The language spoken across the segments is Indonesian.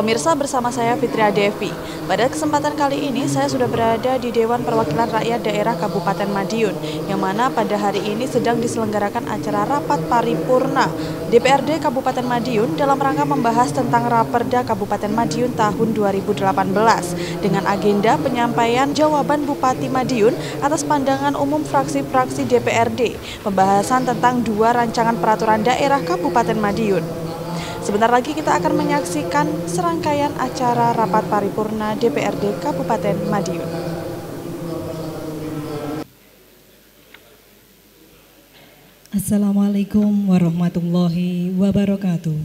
Pemirsa bersama saya Fitria Devi. Pada kesempatan kali ini saya sudah berada di Dewan Perwakilan Rakyat Daerah Kabupaten Madiun yang mana pada hari ini sedang diselenggarakan acara rapat paripurna DPRD Kabupaten Madiun dalam rangka membahas tentang Raperda Kabupaten Madiun tahun 2018 dengan agenda penyampaian jawaban Bupati Madiun atas pandangan umum fraksi-fraksi DPRD pembahasan tentang dua rancangan peraturan daerah Kabupaten Madiun. Sebentar lagi kita akan menyaksikan serangkaian acara rapat paripurna DPRD Kabupaten Madiun. Assalamualaikum warahmatullahi wabarakatuh.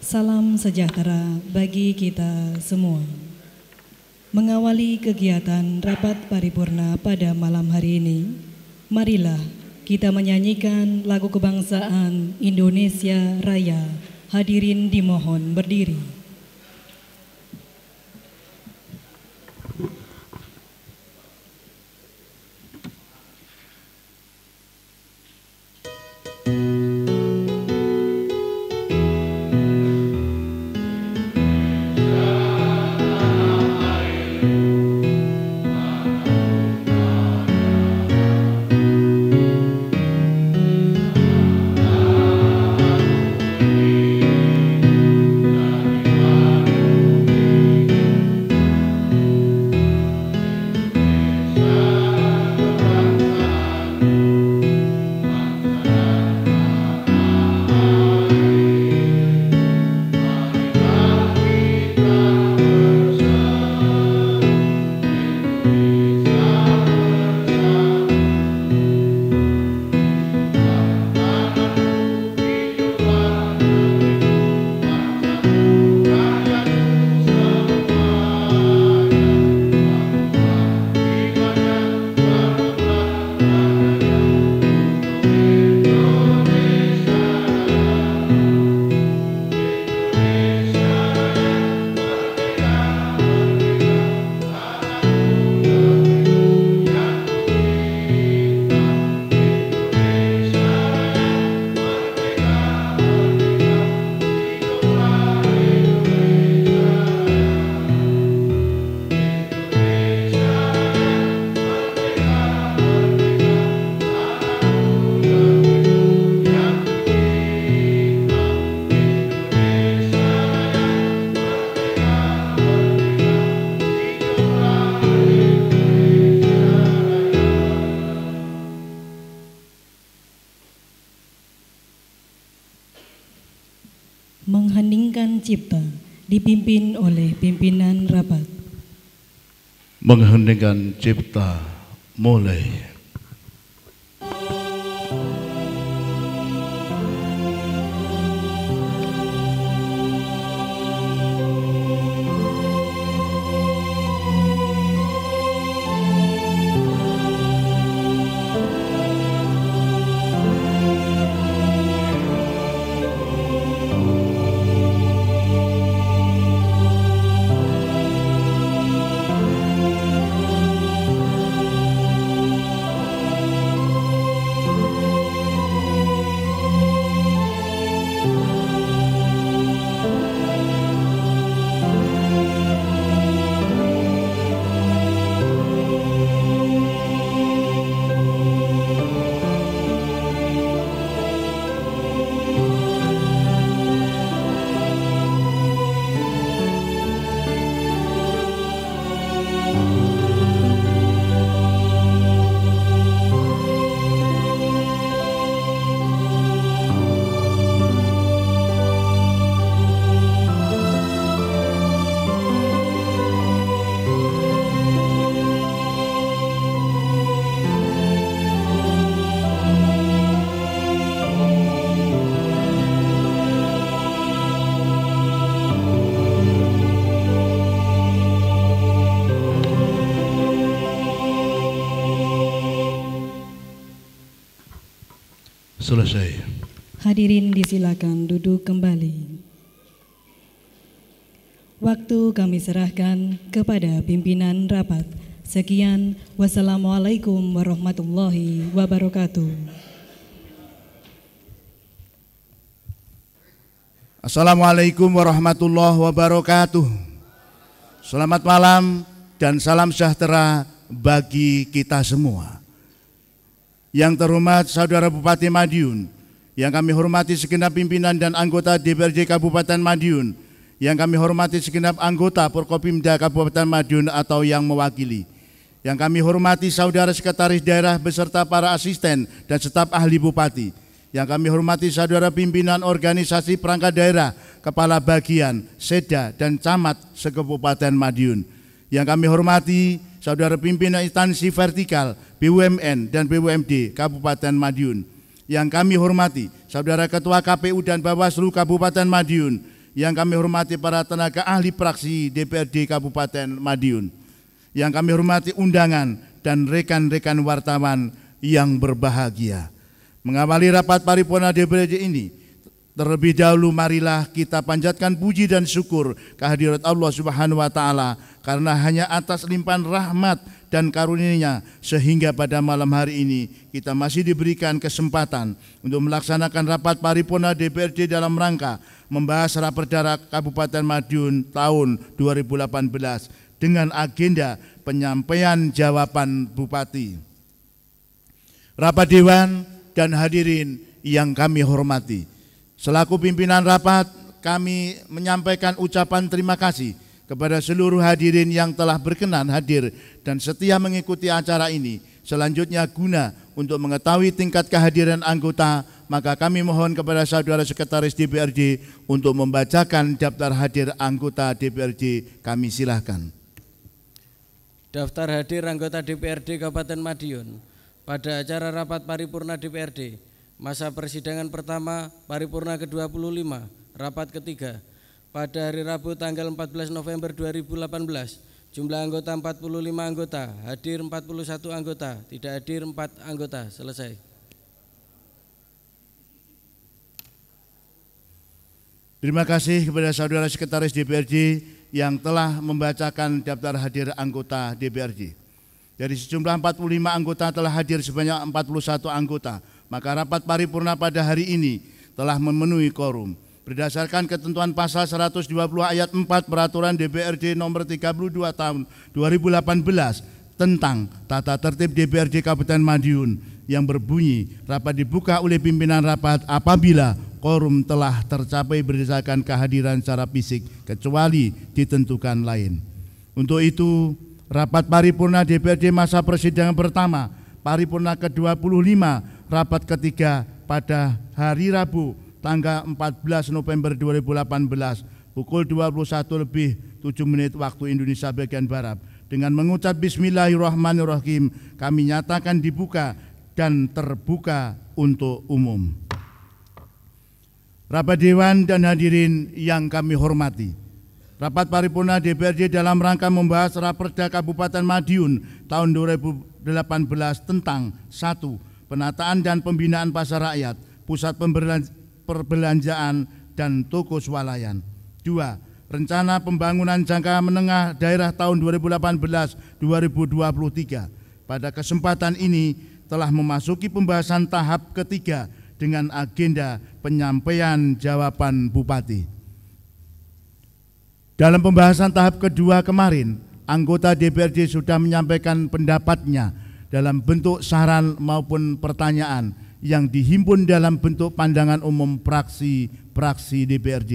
Salam sejahtera bagi kita semua. Mengawali kegiatan rapat paripurna pada malam hari ini, marilah kita menyanyikan lagu kebangsaan Indonesia Raya. Hadirin dimohon berdiri. thank you mengheningkan cipta mulai. Selesai. Hadirin disilakan duduk kembali. Waktu kami serahkan kepada pimpinan rapat. Sekian, wassalamualaikum warahmatullahi wabarakatuh. Assalamualaikum warahmatullahi wabarakatuh. Selamat malam dan salam sejahtera bagi kita semua. Yang terhormat Saudara Bupati Madiun, yang kami hormati segenap pimpinan dan anggota DPRD Kabupaten Madiun, yang kami hormati segenap anggota Porkopimda Kabupaten Madiun atau yang mewakili. Yang kami hormati Saudara Sekretaris Daerah beserta para asisten dan staf ahli bupati. Yang kami hormati Saudara pimpinan organisasi perangkat daerah, kepala bagian, seda dan camat sekabupaten Madiun. Yang kami hormati Saudara pimpinan instansi vertikal BUMN dan BUMD Kabupaten Madiun. Yang kami hormati Saudara Ketua KPU dan Bawaslu Kabupaten Madiun. Yang kami hormati para tenaga ahli praksi DPRD Kabupaten Madiun. Yang kami hormati undangan dan rekan-rekan wartawan yang berbahagia. Mengawali rapat paripurna DPRD ini, Terlebih dahulu marilah kita panjatkan puji dan syukur kehadirat Allah Subhanahu wa taala karena hanya atas limpahan rahmat dan karunia-Nya sehingga pada malam hari ini kita masih diberikan kesempatan untuk melaksanakan rapat paripurna DPRD dalam rangka membahas raperda Kabupaten Madiun tahun 2018 dengan agenda penyampaian jawaban Bupati. Rapat Dewan dan hadirin yang kami hormati. Selaku pimpinan rapat, kami menyampaikan ucapan terima kasih kepada seluruh hadirin yang telah berkenan hadir dan setia mengikuti acara ini. Selanjutnya guna untuk mengetahui tingkat kehadiran anggota, maka kami mohon kepada saudara sekretaris DPRD untuk membacakan daftar hadir anggota DPRD. Kami silahkan. Daftar hadir anggota DPRD Kabupaten Madiun pada acara rapat paripurna DPRD masa persidangan pertama paripurna ke-25 rapat ketiga pada hari Rabu tanggal 14 November 2018 Jumlah anggota 45 anggota, hadir 41 anggota, tidak hadir 4 anggota. Selesai. Terima kasih kepada saudara sekretaris DPRD yang telah membacakan daftar hadir anggota DPRD. Dari sejumlah 45 anggota telah hadir sebanyak 41 anggota, maka rapat paripurna pada hari ini telah memenuhi korum. Berdasarkan ketentuan pasal 120 ayat 4 Peraturan DPRD nomor 32 tahun 2018 tentang tata tertib DPRD Kabupaten Madiun yang berbunyi rapat dibuka oleh pimpinan rapat apabila korum telah tercapai berdasarkan kehadiran secara fisik kecuali ditentukan lain. Untuk itu, rapat paripurna DPRD masa persidangan pertama, paripurna ke-25, rapat ketiga pada hari Rabu tanggal 14 November 2018 pukul 21 lebih 7 menit waktu Indonesia bagian Barat. Dengan mengucap Bismillahirrahmanirrahim, kami nyatakan dibuka dan terbuka untuk umum. Rapat Dewan dan hadirin yang kami hormati, Rapat Paripurna DPRD dalam rangka membahas Raperda Kabupaten Madiun tahun 2018 tentang satu Penataan dan Pembinaan Pasar Rakyat, Pusat perbelanjaan dan toko swalayan. Dua Rencana pembangunan jangka menengah daerah tahun 2018-2023. Pada kesempatan ini telah memasuki pembahasan tahap ketiga dengan agenda penyampaian jawaban Bupati. Dalam pembahasan tahap kedua kemarin, anggota DPRD sudah menyampaikan pendapatnya dalam bentuk saran maupun pertanyaan yang dihimpun dalam bentuk pandangan umum praksi-praksi DPRD.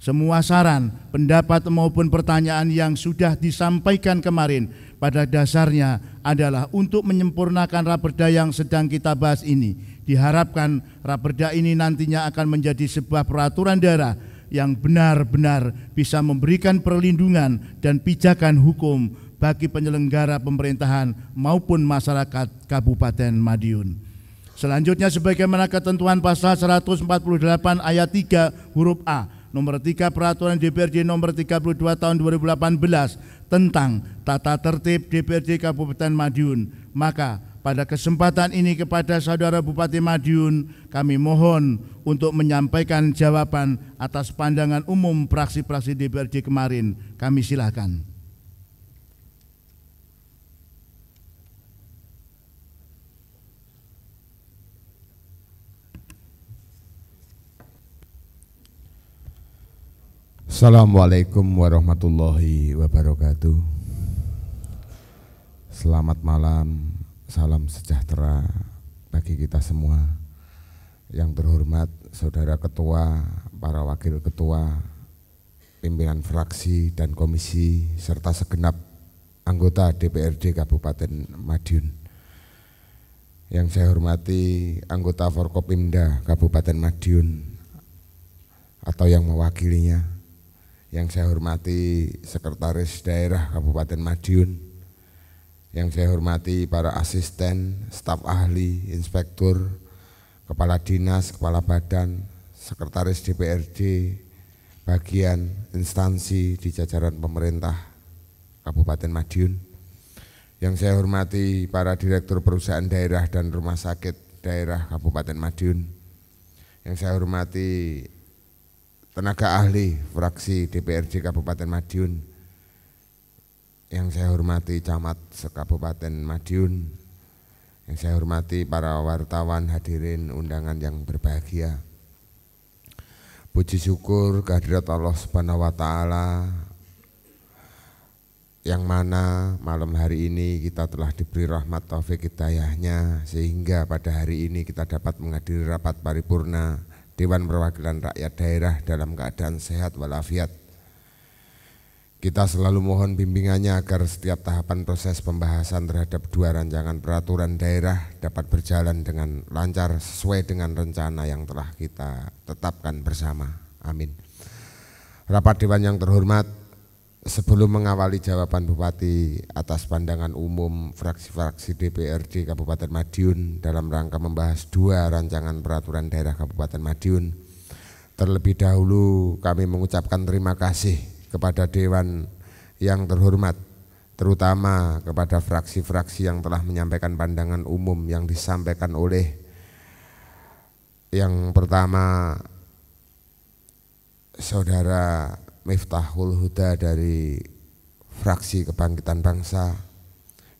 Semua saran, pendapat maupun pertanyaan yang sudah disampaikan kemarin pada dasarnya adalah untuk menyempurnakan raperda yang sedang kita bahas ini. Diharapkan raperda ini nantinya akan menjadi sebuah peraturan daerah yang benar-benar bisa memberikan perlindungan dan pijakan hukum bagi penyelenggara pemerintahan maupun masyarakat Kabupaten Madiun. Selanjutnya sebagaimana ketentuan pasal 148 ayat 3 huruf A nomor 3 Peraturan DPRD nomor 32 tahun 2018 tentang tata tertib DPRD Kabupaten Madiun. Maka pada kesempatan ini kepada Saudara Bupati Madiun kami mohon untuk menyampaikan jawaban atas pandangan umum praksi-praksi DPRD kemarin. Kami silakan. Assalamualaikum warahmatullahi wabarakatuh. Selamat malam, salam sejahtera bagi kita semua. Yang terhormat Saudara Ketua, para Wakil Ketua, pimpinan fraksi dan komisi serta segenap anggota DPRD Kabupaten Madiun. Yang saya hormati anggota Forkopimda Kabupaten Madiun atau yang mewakilinya, yang saya hormati Sekretaris Daerah Kabupaten Madiun, yang saya hormati para asisten, staf ahli, inspektur, kepala dinas, kepala badan, sekretaris DPRD, bagian instansi di jajaran pemerintah Kabupaten Madiun. Yang saya hormati para direktur perusahaan daerah dan rumah sakit daerah Kabupaten Madiun. Yang saya hormati tenaga ahli fraksi DPRD Kabupaten Madiun yang saya hormati camat Kabupaten Madiun yang saya hormati para wartawan hadirin undangan yang berbahagia puji syukur kehadirat Allah Subhanahu wa taala yang mana malam hari ini kita telah diberi rahmat taufik hidayahnya sehingga pada hari ini kita dapat menghadiri rapat paripurna Dewan Perwakilan Rakyat Daerah dalam keadaan sehat walafiat. Kita selalu mohon bimbingannya agar setiap tahapan proses pembahasan terhadap dua rancangan peraturan daerah dapat berjalan dengan lancar sesuai dengan rencana yang telah kita tetapkan bersama. Amin. Rapat Dewan yang terhormat, Sebelum mengawali jawaban Bupati atas pandangan umum fraksi-fraksi DPRD Kabupaten Madiun dalam rangka membahas dua rancangan peraturan daerah Kabupaten Madiun, terlebih dahulu kami mengucapkan terima kasih kepada Dewan yang terhormat, terutama kepada fraksi-fraksi yang telah menyampaikan pandangan umum yang disampaikan oleh yang pertama Saudara Miftahul Huda dari fraksi Kebangkitan Bangsa.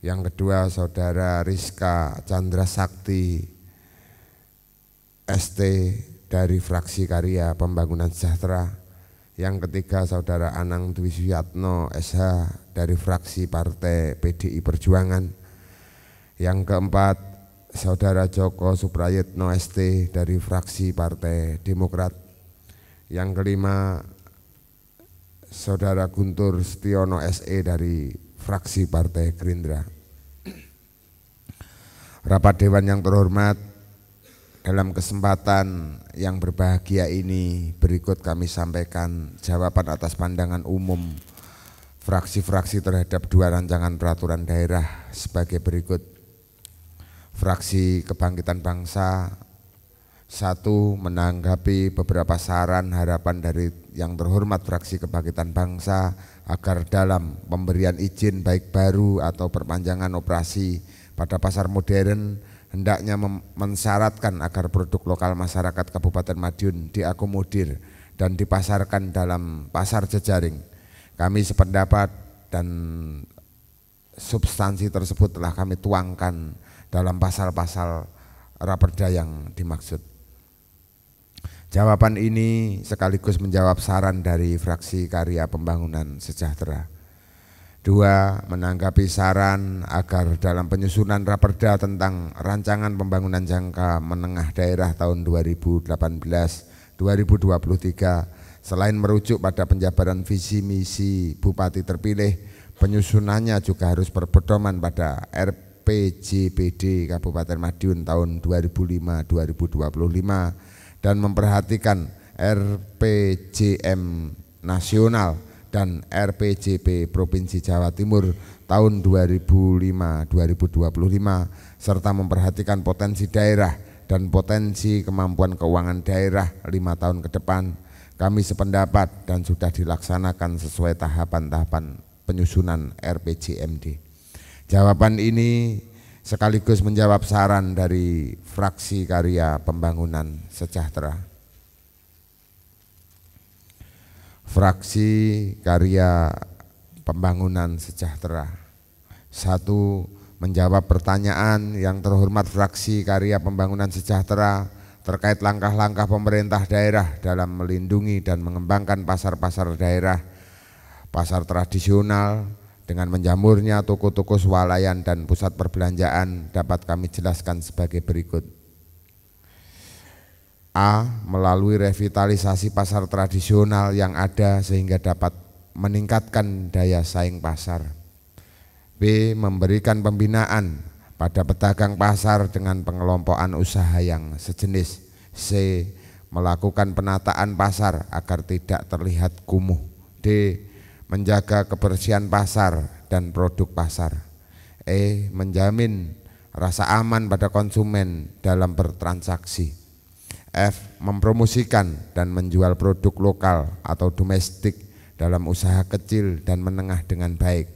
Yang kedua saudara Rizka Chandra Sakti ST dari fraksi Karya Pembangunan Sejahtera. Yang ketiga saudara Anang Dwi Suyatno SH dari fraksi Partai PDI Perjuangan. Yang keempat saudara Joko Suprayitno ST dari fraksi Partai Demokrat. Yang kelima Saudara Guntur Setiono SE dari fraksi Partai Gerindra. Rapat Dewan yang terhormat, dalam kesempatan yang berbahagia ini berikut kami sampaikan jawaban atas pandangan umum fraksi-fraksi terhadap dua rancangan peraturan daerah sebagai berikut. Fraksi Kebangkitan Bangsa satu, menanggapi beberapa saran harapan dari yang terhormat fraksi kebangkitan bangsa agar dalam pemberian izin baik baru atau perpanjangan operasi pada pasar modern hendaknya mensyaratkan agar produk lokal masyarakat Kabupaten Madiun diakomodir dan dipasarkan dalam pasar jejaring. Kami sependapat dan substansi tersebut telah kami tuangkan dalam pasal-pasal raperda yang dimaksud. Jawaban ini sekaligus menjawab saran dari fraksi Karya Pembangunan Sejahtera. Dua, menanggapi saran agar dalam penyusunan raperda tentang rancangan pembangunan jangka menengah daerah tahun 2018-2023 selain merujuk pada penjabaran visi misi bupati terpilih, penyusunannya juga harus berpedoman pada RPJPD Kabupaten Madiun tahun 2005-2025 dan memperhatikan RPJM nasional dan RPJP Provinsi Jawa Timur tahun 2005-2025 serta memperhatikan potensi daerah dan potensi kemampuan keuangan daerah lima tahun ke depan kami sependapat dan sudah dilaksanakan sesuai tahapan-tahapan penyusunan RPJMD. Jawaban ini sekaligus menjawab saran dari fraksi karya pembangunan sejahtera. Fraksi karya pembangunan sejahtera. Satu, menjawab pertanyaan yang terhormat fraksi karya pembangunan sejahtera terkait langkah-langkah pemerintah daerah dalam melindungi dan mengembangkan pasar-pasar daerah, pasar tradisional, dengan menjamurnya toko-toko swalayan dan pusat perbelanjaan dapat kami jelaskan sebagai berikut. A. Melalui revitalisasi pasar tradisional yang ada sehingga dapat meningkatkan daya saing pasar. B. Memberikan pembinaan pada pedagang pasar dengan pengelompokan usaha yang sejenis. C. Melakukan penataan pasar agar tidak terlihat kumuh. D menjaga kebersihan pasar dan produk pasar. E. Menjamin rasa aman pada konsumen dalam bertransaksi. F. Mempromosikan dan menjual produk lokal atau domestik dalam usaha kecil dan menengah dengan baik.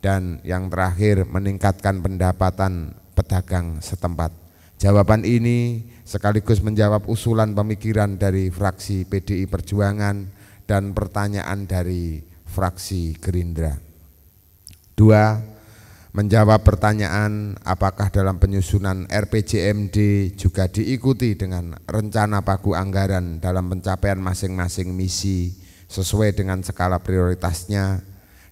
Dan yang terakhir meningkatkan pendapatan pedagang setempat. Jawaban ini sekaligus menjawab usulan pemikiran dari fraksi PDI Perjuangan dan pertanyaan dari fraksi Gerindra. Dua, menjawab pertanyaan apakah dalam penyusunan RPJMD juga diikuti dengan rencana pagu anggaran dalam pencapaian masing-masing misi sesuai dengan skala prioritasnya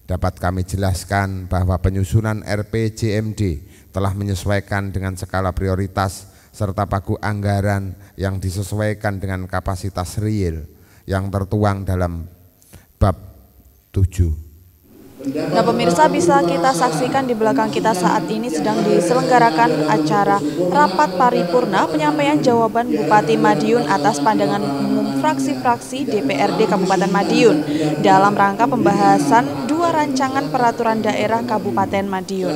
dapat kami jelaskan bahwa penyusunan RPJMD telah menyesuaikan dengan skala prioritas serta pagu anggaran yang disesuaikan dengan kapasitas real yang tertuang dalam bab tujuh Nah pemirsa bisa kita saksikan di belakang kita saat ini sedang diselenggarakan acara rapat paripurna penyampaian jawaban Bupati Madiun atas pandangan umum fraksi-fraksi DPRD Kabupaten Madiun dalam rangka pembahasan dua rancangan peraturan daerah Kabupaten Madiun.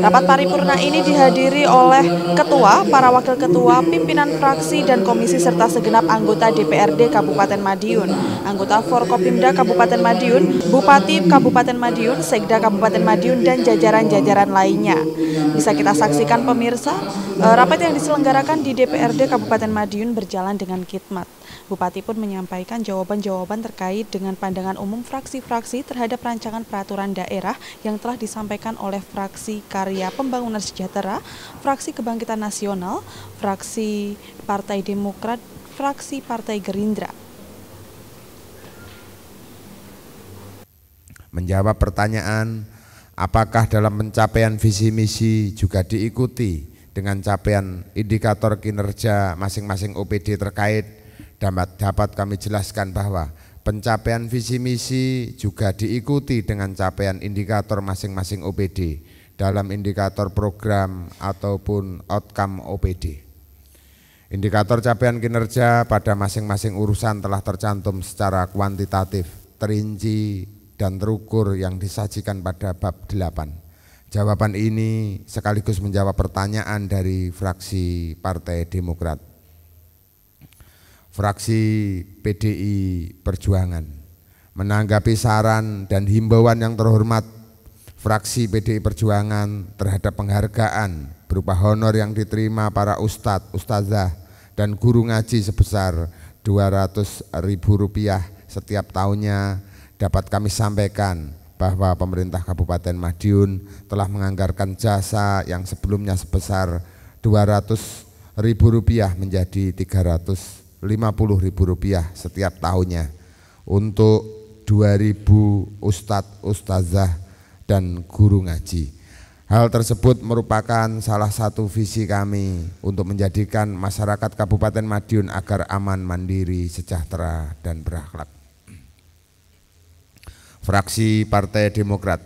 Rapat paripurna ini dihadiri oleh ketua, para wakil ketua, pimpinan fraksi dan komisi serta segenap anggota DPRD Kabupaten Madiun, anggota Forkopimda Kabupaten Madiun, Bupati Kabupaten Madiun, Sekda Kabupaten Madiun, dan jajaran-jajaran lainnya. Bisa kita saksikan pemirsa, e, rapat yang diselenggarakan di DPRD Kabupaten Madiun berjalan dengan khidmat. Bupati pun menyampaikan jawaban-jawaban terkait dengan pandangan umum fraksi-fraksi terhadap rancangan peraturan daerah yang telah disampaikan oleh fraksi Karya Pembangunan Sejahtera, fraksi Kebangkitan Nasional, fraksi Partai Demokrat, fraksi Partai Gerindra. menjawab pertanyaan apakah dalam pencapaian visi misi juga diikuti dengan capaian indikator kinerja masing-masing OPD terkait dapat dapat kami jelaskan bahwa pencapaian visi misi juga diikuti dengan capaian indikator masing-masing OPD dalam indikator program ataupun outcome OPD. Indikator capaian kinerja pada masing-masing urusan telah tercantum secara kuantitatif, terinci, dan terukur yang disajikan pada bab 8. Jawaban ini sekaligus menjawab pertanyaan dari fraksi Partai Demokrat. Fraksi PDI Perjuangan menanggapi saran dan himbauan yang terhormat fraksi PDI Perjuangan terhadap penghargaan berupa honor yang diterima para ustadz, ustazah, dan guru ngaji sebesar 200 ribu rupiah setiap tahunnya dapat kami sampaikan bahwa pemerintah Kabupaten Madiun telah menganggarkan jasa yang sebelumnya sebesar Rp200.000 menjadi Rp350.000 setiap tahunnya untuk 2000 ustadz, ustazah dan guru ngaji. Hal tersebut merupakan salah satu visi kami untuk menjadikan masyarakat Kabupaten Madiun agar aman, mandiri, sejahtera, dan berakhlak fraksi Partai Demokrat.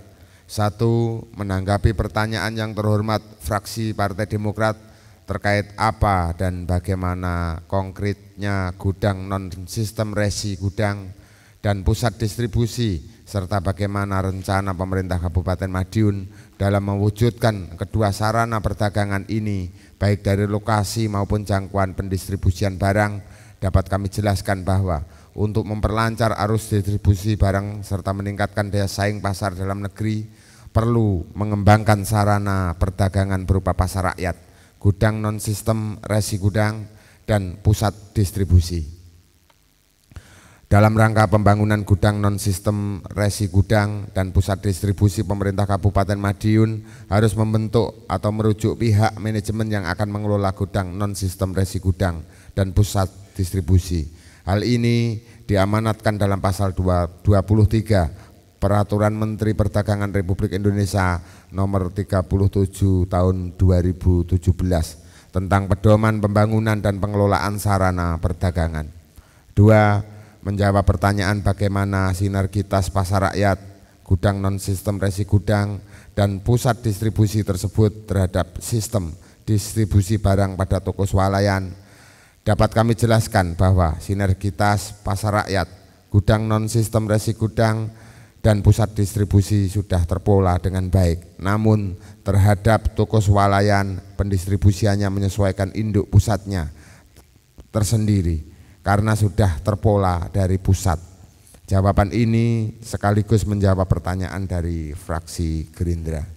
Satu, menanggapi pertanyaan yang terhormat fraksi Partai Demokrat terkait apa dan bagaimana konkretnya gudang non-sistem resi gudang dan pusat distribusi serta bagaimana rencana pemerintah Kabupaten Madiun dalam mewujudkan kedua sarana perdagangan ini baik dari lokasi maupun jangkauan pendistribusian barang dapat kami jelaskan bahwa untuk memperlancar arus distribusi barang serta meningkatkan daya saing pasar dalam negeri perlu mengembangkan sarana perdagangan berupa pasar rakyat, gudang non-sistem, resi gudang, dan pusat distribusi. Dalam rangka pembangunan gudang non-sistem, resi gudang, dan pusat distribusi pemerintah Kabupaten Madiun harus membentuk atau merujuk pihak manajemen yang akan mengelola gudang non-sistem resi gudang dan pusat distribusi Hal ini diamanatkan dalam pasal 23 Peraturan Menteri Perdagangan Republik Indonesia nomor 37 tahun 2017 tentang pedoman pembangunan dan pengelolaan sarana perdagangan. Dua, menjawab pertanyaan bagaimana sinergitas pasar rakyat, gudang non-sistem resi gudang, dan pusat distribusi tersebut terhadap sistem distribusi barang pada toko swalayan, Dapat kami jelaskan bahwa sinergitas pasar rakyat, gudang non-sistem resi gudang, dan pusat distribusi sudah terpola dengan baik. Namun terhadap toko swalayan pendistribusiannya menyesuaikan induk pusatnya tersendiri karena sudah terpola dari pusat. Jawaban ini sekaligus menjawab pertanyaan dari fraksi Gerindra.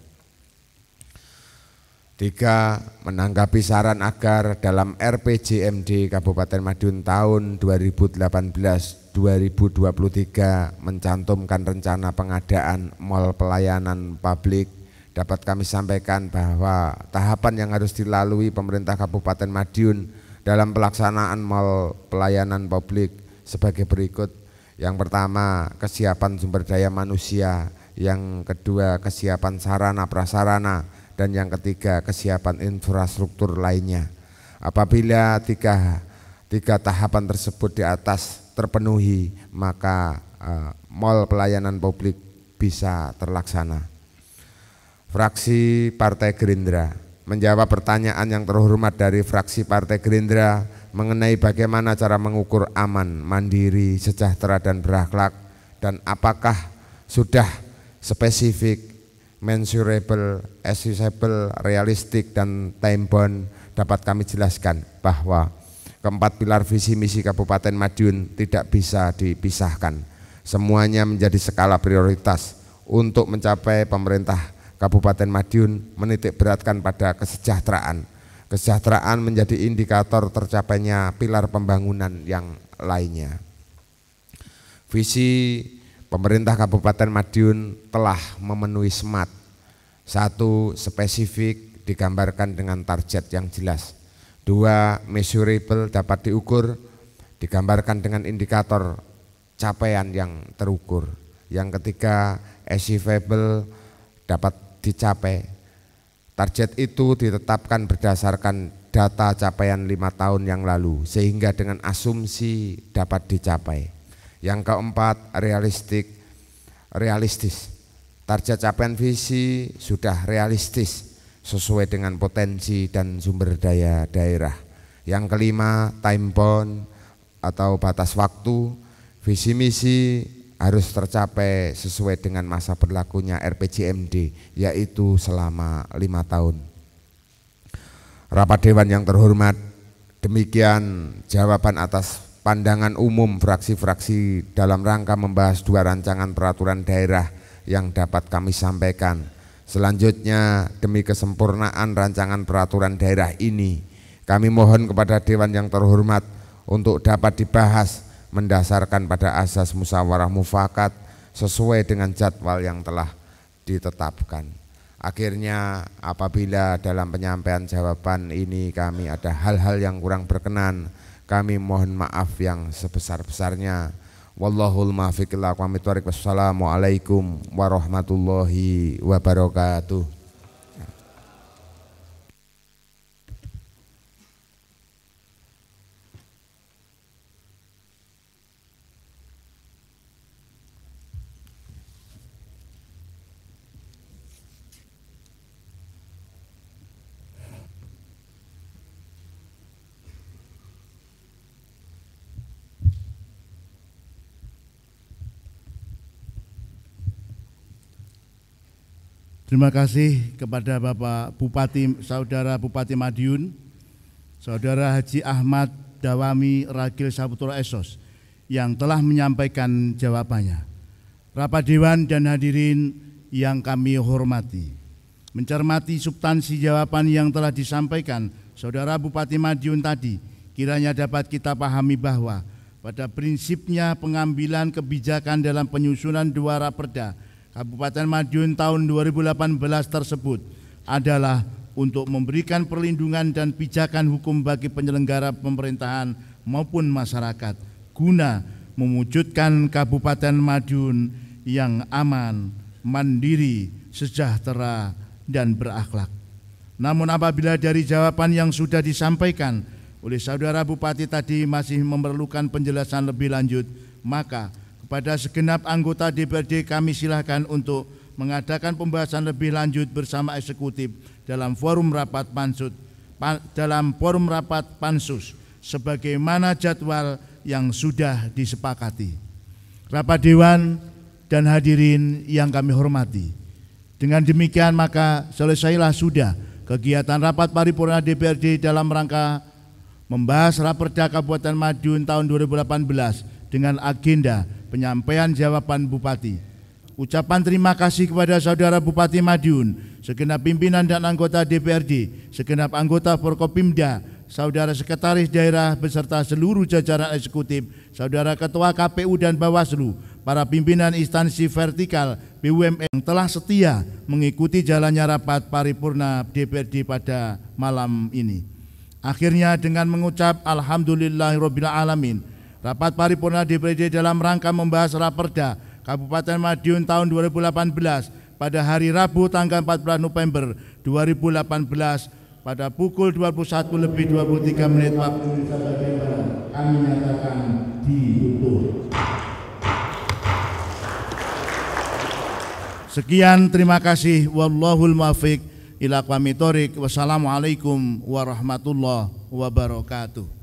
Tiga, menanggapi saran agar dalam RPJMD Kabupaten Madiun tahun 2018-2023 mencantumkan rencana pengadaan mal pelayanan publik dapat kami sampaikan bahwa tahapan yang harus dilalui pemerintah Kabupaten Madiun dalam pelaksanaan mal pelayanan publik sebagai berikut. Yang pertama, kesiapan sumber daya manusia. Yang kedua, kesiapan sarana prasarana dan yang ketiga kesiapan infrastruktur lainnya. Apabila tiga tiga tahapan tersebut di atas terpenuhi, maka eh, mall pelayanan publik bisa terlaksana. Fraksi Partai Gerindra menjawab pertanyaan yang terhormat dari fraksi Partai Gerindra mengenai bagaimana cara mengukur aman, mandiri, sejahtera dan berakhlak dan apakah sudah spesifik mensurable, accessible, Realistic, dan time-bound dapat kami jelaskan bahwa keempat pilar visi misi Kabupaten Madiun tidak bisa dipisahkan. Semuanya menjadi skala prioritas untuk mencapai pemerintah Kabupaten Madiun menitik beratkan pada kesejahteraan. Kesejahteraan menjadi indikator tercapainya pilar pembangunan yang lainnya. Visi Pemerintah Kabupaten Madiun telah memenuhi SMART. Satu, spesifik digambarkan dengan target yang jelas. Dua, measurable dapat diukur, digambarkan dengan indikator capaian yang terukur. Yang ketiga, achievable dapat dicapai. Target itu ditetapkan berdasarkan data capaian lima tahun yang lalu, sehingga dengan asumsi dapat dicapai. Yang keempat realistik, realistis. Target capaian visi sudah realistis sesuai dengan potensi dan sumber daya daerah. Yang kelima time bound atau batas waktu, visi misi harus tercapai sesuai dengan masa berlakunya RPJMD yaitu selama lima tahun. Rapat Dewan yang terhormat, demikian jawaban atas pandangan umum fraksi-fraksi dalam rangka membahas dua rancangan peraturan daerah yang dapat kami sampaikan. Selanjutnya, demi kesempurnaan rancangan peraturan daerah ini, kami mohon kepada Dewan yang terhormat untuk dapat dibahas mendasarkan pada asas musyawarah mufakat sesuai dengan jadwal yang telah ditetapkan. Akhirnya apabila dalam penyampaian jawaban ini kami ada hal-hal yang kurang berkenan, kami mohon maaf yang sebesar-besarnya. Wallahul maafiq lakum warahmatullahi wabarakatuh. Terima kasih kepada Bapak Bupati, Saudara Bupati Madiun, Saudara Haji Ahmad Dawami Ragil Saputra Esos yang telah menyampaikan jawabannya. Rapat Dewan dan hadirin yang kami hormati. Mencermati substansi jawaban yang telah disampaikan Saudara Bupati Madiun tadi, kiranya dapat kita pahami bahwa pada prinsipnya pengambilan kebijakan dalam penyusunan dua raperda Kabupaten Madiun tahun 2018 tersebut adalah untuk memberikan perlindungan dan pijakan hukum bagi penyelenggara pemerintahan maupun masyarakat guna mewujudkan Kabupaten Madiun yang aman, mandiri, sejahtera, dan berakhlak. Namun apabila dari jawaban yang sudah disampaikan oleh saudara bupati tadi masih memerlukan penjelasan lebih lanjut, maka kepada segenap anggota DPRD kami silakan untuk mengadakan pembahasan lebih lanjut bersama eksekutif dalam forum rapat pansus dalam forum rapat pansus sebagaimana jadwal yang sudah disepakati. Rapat dewan dan hadirin yang kami hormati. Dengan demikian maka selesailah sudah kegiatan rapat paripurna DPRD dalam rangka membahas Raperda Kabupaten Madiun tahun 2018 dengan agenda penyampaian jawaban Bupati. Ucapan terima kasih kepada Saudara Bupati Madiun, segenap pimpinan dan anggota DPRD, segenap anggota Forkopimda, Saudara Sekretaris Daerah beserta seluruh jajaran eksekutif, Saudara Ketua KPU dan Bawaslu, para pimpinan instansi vertikal BUMN yang telah setia mengikuti jalannya rapat paripurna DPRD pada malam ini. Akhirnya dengan mengucap alamin. Rapat paripurna DPRD dalam rangka membahas Raperda Kabupaten Madiun tahun 2018 pada hari Rabu tanggal 14 November 2018 pada pukul 21 lebih 23 menit waktu kami nyatakan ditutup. Sekian terima kasih wallahul muwaffiq ila qwamitorik wassalamualaikum warahmatullahi wabarakatuh.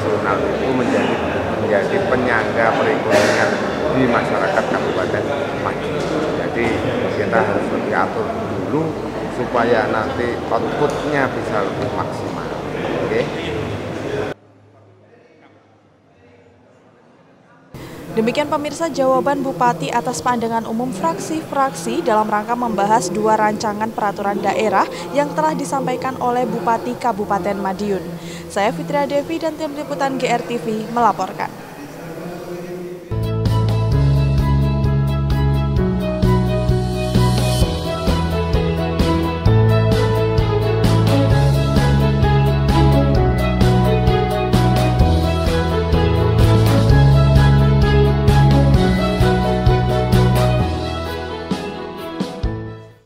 nasional itu menjadi menjadi penyangga perekonomian di masyarakat Kabupaten Maju. Jadi kita harus lebih atur dulu supaya nanti outputnya bisa lebih maksimal. Oke. Okay? Demikian pemirsa jawaban Bupati atas pandangan umum fraksi-fraksi dalam rangka membahas dua rancangan peraturan daerah yang telah disampaikan oleh Bupati Kabupaten Madiun. Saya Fitria Devi dan tim liputan GRTV melaporkan.